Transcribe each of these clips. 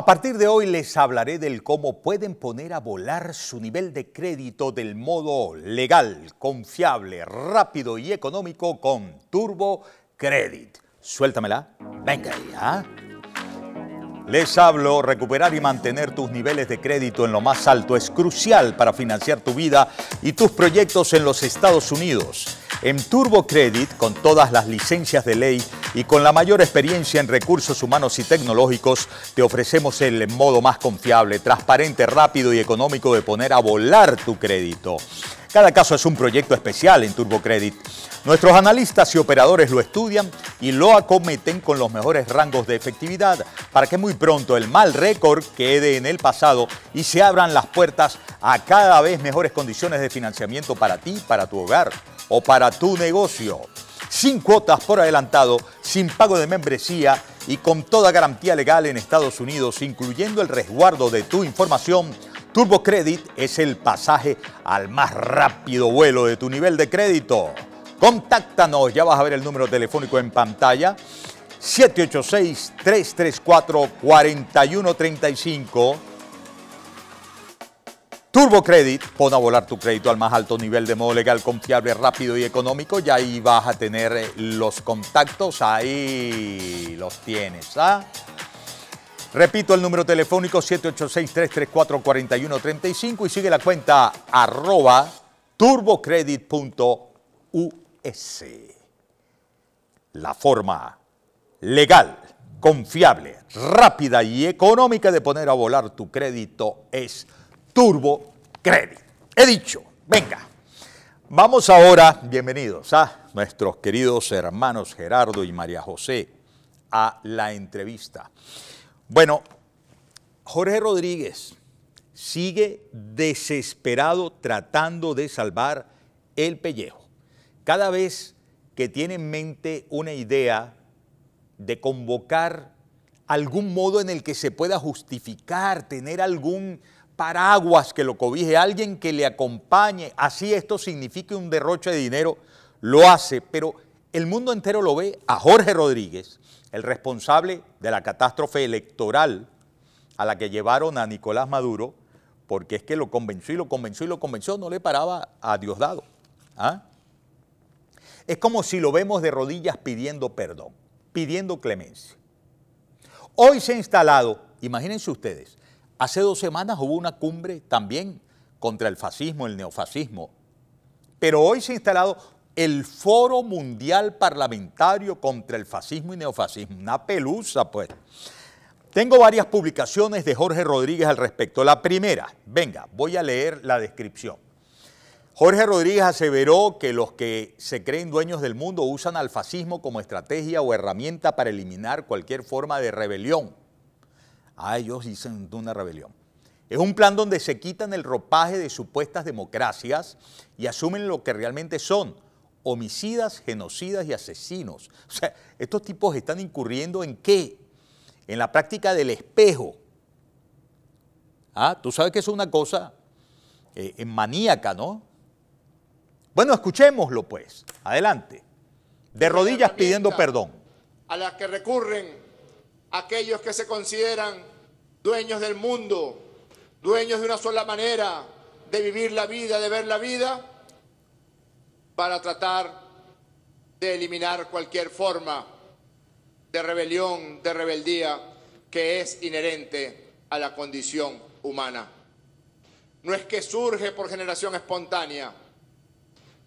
A partir de hoy les hablaré del cómo pueden poner a volar su nivel de crédito del modo legal, confiable, rápido y económico con Turbo Credit. Suéltamela. Venga ya. ¿ah? Les hablo, recuperar y mantener tus niveles de crédito en lo más alto es crucial para financiar tu vida y tus proyectos en los Estados Unidos. En Turbo Credit, con todas las licencias de ley, y con la mayor experiencia en recursos humanos y tecnológicos, te ofrecemos el modo más confiable, transparente, rápido y económico de poner a volar tu crédito. Cada caso es un proyecto especial en TurboCredit. Nuestros analistas y operadores lo estudian y lo acometen con los mejores rangos de efectividad para que muy pronto el mal récord quede en el pasado y se abran las puertas a cada vez mejores condiciones de financiamiento para ti, para tu hogar o para tu negocio sin cuotas por adelantado, sin pago de membresía y con toda garantía legal en Estados Unidos, incluyendo el resguardo de tu información, TurboCredit es el pasaje al más rápido vuelo de tu nivel de crédito. Contáctanos, ya vas a ver el número telefónico en pantalla. 786-334-4135 TurboCredit pon a volar tu crédito al más alto nivel de modo legal, confiable, rápido y económico. Y ahí vas a tener eh, los contactos, ahí los tienes. ¿ah? Repito el número telefónico 786-334-4135 y sigue la cuenta arroba turbocredit.us. La forma legal, confiable, rápida y económica de poner a volar tu crédito es Turbo Credit. He dicho, venga. Vamos ahora, bienvenidos a nuestros queridos hermanos Gerardo y María José, a la entrevista. Bueno, Jorge Rodríguez sigue desesperado tratando de salvar el pellejo. Cada vez que tiene en mente una idea de convocar algún modo en el que se pueda justificar, tener algún paraguas que lo cobije, alguien que le acompañe, así esto signifique un derroche de dinero, lo hace, pero el mundo entero lo ve a Jorge Rodríguez, el responsable de la catástrofe electoral a la que llevaron a Nicolás Maduro, porque es que lo convenció y lo convenció y lo convenció, no le paraba a Diosdado. ¿Ah? Es como si lo vemos de rodillas pidiendo perdón, pidiendo clemencia. Hoy se ha instalado, imagínense ustedes, Hace dos semanas hubo una cumbre también contra el fascismo, el neofascismo. Pero hoy se ha instalado el Foro Mundial Parlamentario contra el Fascismo y Neofascismo. Una pelusa, pues. Tengo varias publicaciones de Jorge Rodríguez al respecto. La primera, venga, voy a leer la descripción. Jorge Rodríguez aseveró que los que se creen dueños del mundo usan al fascismo como estrategia o herramienta para eliminar cualquier forma de rebelión a ellos dicen de una rebelión. Es un plan donde se quitan el ropaje de supuestas democracias y asumen lo que realmente son, homicidas, genocidas y asesinos. O sea, estos tipos están incurriendo en qué? En la práctica del espejo. Ah, tú sabes que es una cosa eh, maníaca, ¿no? Bueno, escuchémoslo pues. Adelante. De rodillas pidiendo perdón. A las que recurren aquellos que se consideran dueños del mundo, dueños de una sola manera de vivir la vida, de ver la vida, para tratar de eliminar cualquier forma de rebelión, de rebeldía que es inherente a la condición humana. No es que surge por generación espontánea,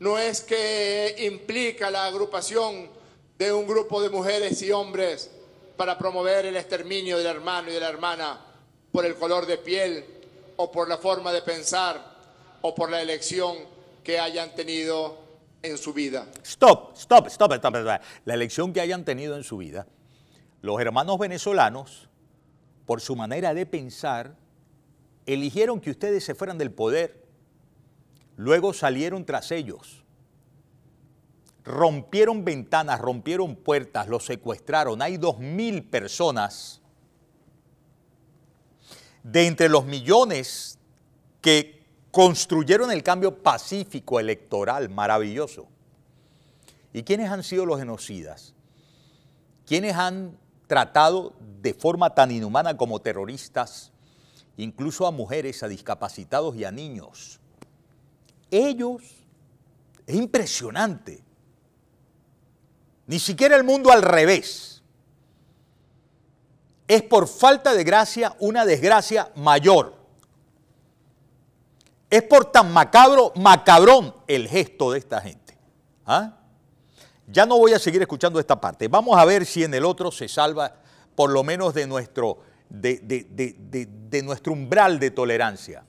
no es que implica la agrupación de un grupo de mujeres y hombres para promover el exterminio del hermano y de la hermana por el color de piel o por la forma de pensar o por la elección que hayan tenido en su vida. Stop, stop, stop, stop, La elección que hayan tenido en su vida. Los hermanos venezolanos, por su manera de pensar, eligieron que ustedes se fueran del poder. Luego salieron tras ellos rompieron ventanas, rompieron puertas, los secuestraron. Hay dos mil personas de entre los millones que construyeron el cambio pacífico electoral maravilloso. ¿Y quiénes han sido los genocidas? ¿Quiénes han tratado de forma tan inhumana como terroristas, incluso a mujeres, a discapacitados y a niños? Ellos, es impresionante, ni siquiera el mundo al revés. Es por falta de gracia una desgracia mayor. Es por tan macabro, macabrón el gesto de esta gente. ¿Ah? Ya no voy a seguir escuchando esta parte. Vamos a ver si en el otro se salva por lo menos de nuestro, de nuestro umbral de tolerancia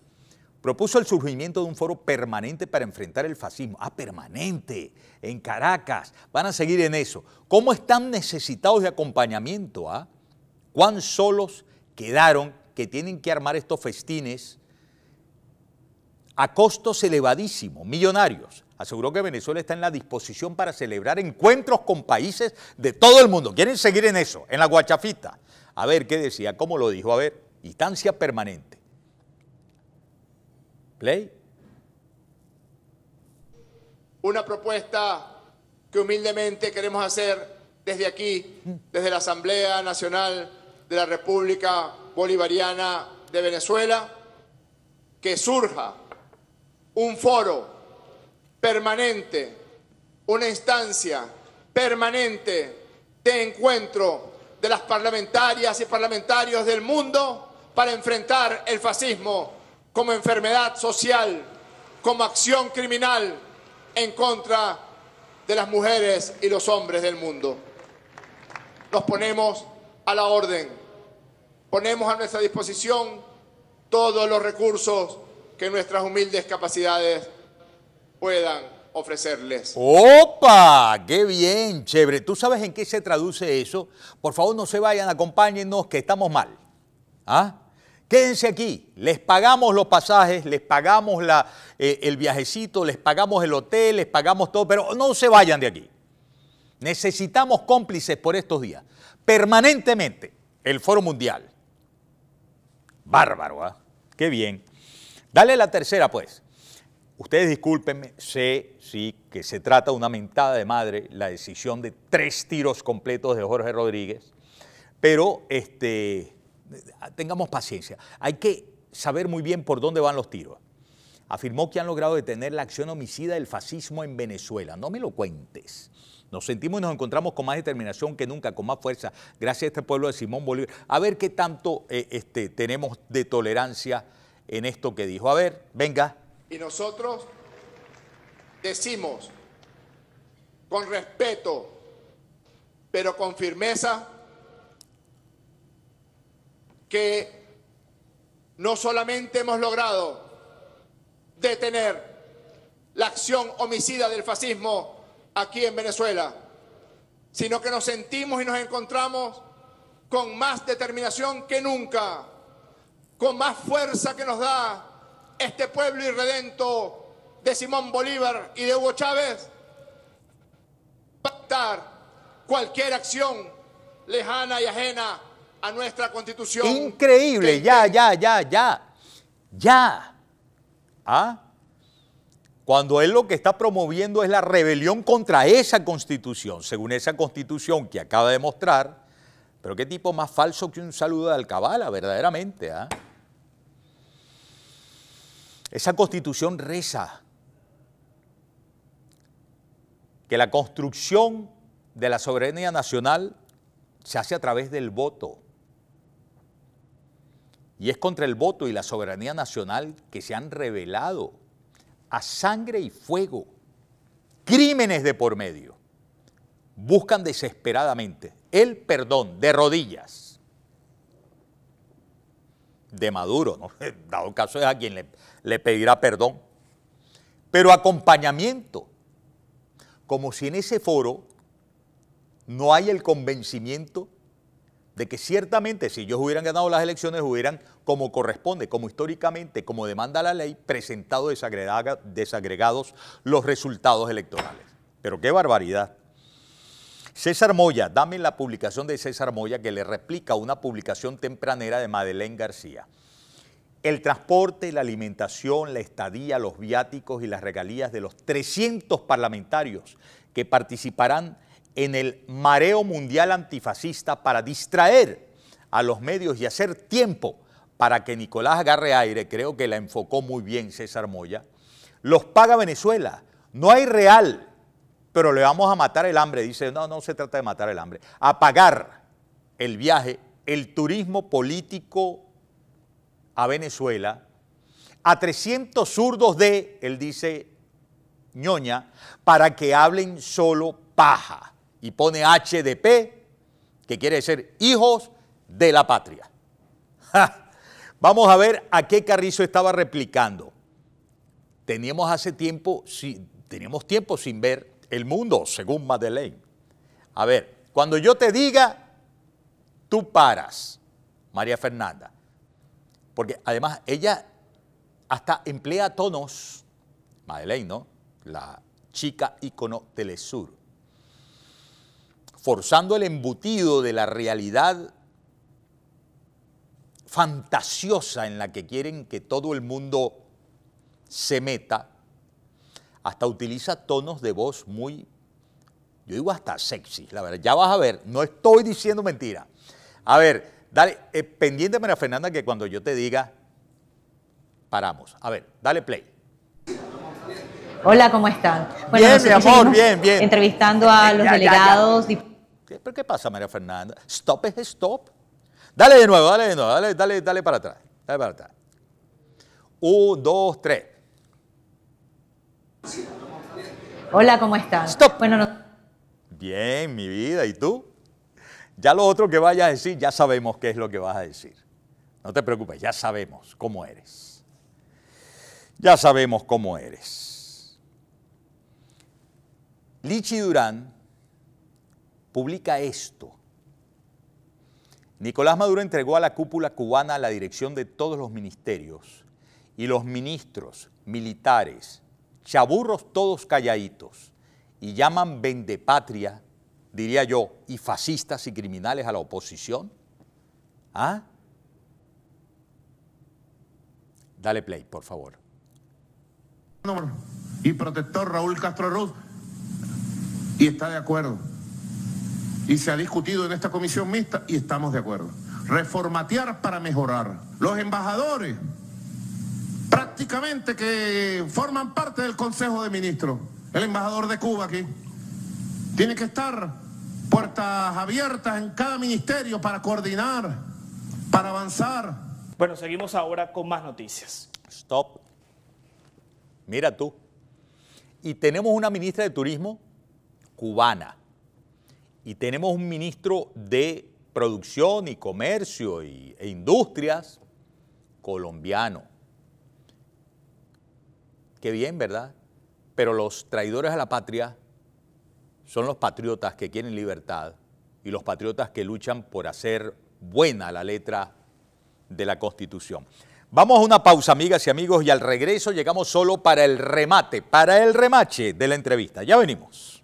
propuso el surgimiento de un foro permanente para enfrentar el fascismo. Ah, permanente, en Caracas. Van a seguir en eso. ¿Cómo están necesitados de acompañamiento? a ah? ¿Cuán solos quedaron que tienen que armar estos festines a costos elevadísimos, millonarios? Aseguró que Venezuela está en la disposición para celebrar encuentros con países de todo el mundo. Quieren seguir en eso, en la guachafita. A ver qué decía, cómo lo dijo. A ver, instancia permanente Play. Una propuesta que humildemente queremos hacer desde aquí, desde la Asamblea Nacional de la República Bolivariana de Venezuela, que surja un foro permanente, una instancia permanente de encuentro de las parlamentarias y parlamentarios del mundo para enfrentar el fascismo como enfermedad social, como acción criminal en contra de las mujeres y los hombres del mundo. Nos ponemos a la orden, ponemos a nuestra disposición todos los recursos que nuestras humildes capacidades puedan ofrecerles. ¡Opa! ¡Qué bien, chévere! ¿Tú sabes en qué se traduce eso? Por favor, no se vayan, acompáñennos, que estamos mal. ¿Ah? Quédense aquí, les pagamos los pasajes, les pagamos la, eh, el viajecito, les pagamos el hotel, les pagamos todo, pero no se vayan de aquí. Necesitamos cómplices por estos días. Permanentemente, el Foro Mundial. Bárbaro, ¿ah? Qué bien. Dale la tercera, pues. Ustedes discúlpenme, sé sí que se trata de una mentada de madre la decisión de tres tiros completos de Jorge Rodríguez, pero este, tengamos paciencia. Hay que saber muy bien por dónde van los tiros. Afirmó que han logrado detener la acción homicida del fascismo en Venezuela. No me lo cuentes. Nos sentimos y nos encontramos con más determinación que nunca, con más fuerza, gracias a este pueblo de Simón Bolívar. A ver qué tanto eh, este, tenemos de tolerancia en esto que dijo. A ver, venga. Y nosotros decimos con respeto, pero con firmeza, que no solamente hemos logrado detener la acción homicida del fascismo aquí en Venezuela, sino que nos sentimos y nos encontramos con más determinación que nunca, con más fuerza que nos da este pueblo irredento de Simón Bolívar y de Hugo Chávez, pactar cualquier acción lejana y ajena a nuestra constitución. Increíble, ya, ya, ya, ya, ya. ¿Ah? Cuando él lo que está promoviendo es la rebelión contra esa constitución, según esa constitución que acaba de mostrar, pero qué tipo más falso que un saludo de Alcabala, verdaderamente. ¿ah? Esa constitución reza que la construcción de la soberanía nacional se hace a través del voto. Y es contra el voto y la soberanía nacional que se han revelado a sangre y fuego, crímenes de por medio. Buscan desesperadamente el perdón de rodillas de Maduro, ¿no? dado caso es a quien le, le pedirá perdón, pero acompañamiento, como si en ese foro no hay el convencimiento de que ciertamente si ellos hubieran ganado las elecciones hubieran, como corresponde, como históricamente, como demanda la ley, presentado desagregados los resultados electorales. Pero qué barbaridad. César Moya, dame la publicación de César Moya que le replica una publicación tempranera de Madeleine García. El transporte, la alimentación, la estadía, los viáticos y las regalías de los 300 parlamentarios que participarán en el mareo mundial antifascista para distraer a los medios y hacer tiempo para que Nicolás agarre aire, creo que la enfocó muy bien César Moya, los paga Venezuela. No hay real, pero le vamos a matar el hambre. Dice, no, no se trata de matar el hambre. A pagar el viaje, el turismo político a Venezuela, a 300 zurdos de, él dice, ñoña, para que hablen solo paja y pone HDP, que quiere decir hijos de la patria. Vamos a ver a qué Carrizo estaba replicando. Teníamos hace tiempo, teníamos tiempo sin ver el mundo, según Madeleine. A ver, cuando yo te diga, tú paras, María Fernanda. Porque además ella hasta emplea tonos, Madeleine, ¿no? La chica ícono Telesur forzando el embutido de la realidad fantasiosa en la que quieren que todo el mundo se meta, hasta utiliza tonos de voz muy, yo digo hasta sexy, la verdad, ya vas a ver, no estoy diciendo mentira. A ver, dale, eh, pendiente María Fernanda que cuando yo te diga, paramos. A ver, dale play. Hola, ¿cómo están? bien, mi amor, bien, bien. Entrevistando a eh, los delegados. ¿Pero qué pasa, María Fernanda? Stop es stop. Dale de nuevo, dale de nuevo, dale, para atrás. Dale para atrás. Un, dos, tres. Hola, ¿cómo estás? Stop. Bueno, no... Bien, mi vida, ¿y tú? Ya lo otro que vayas a decir, ya sabemos qué es lo que vas a decir. No te preocupes, ya sabemos cómo eres. Ya sabemos cómo eres. Lichi Durán publica esto. Nicolás Maduro entregó a la cúpula cubana la dirección de todos los ministerios y los ministros, militares, chaburros todos calladitos y llaman vendepatria, diría yo, y fascistas y criminales a la oposición. ¿Ah? Dale play, por favor. Y protector Raúl Castro Ruz y está de acuerdo y se ha discutido en esta comisión mixta y estamos de acuerdo. Reformatear para mejorar. Los embajadores prácticamente que forman parte del Consejo de Ministros. El embajador de Cuba aquí. Tiene que estar puertas abiertas en cada ministerio para coordinar, para avanzar. Bueno, seguimos ahora con más noticias. Stop. Mira tú. Y tenemos una ministra de Turismo cubana y tenemos un ministro de producción y comercio e industrias colombiano. Qué bien, ¿verdad? Pero los traidores a la patria son los patriotas que quieren libertad y los patriotas que luchan por hacer buena la letra de la Constitución. Vamos a una pausa, amigas y amigos, y al regreso llegamos solo para el remate, para el remache de la entrevista. Ya venimos.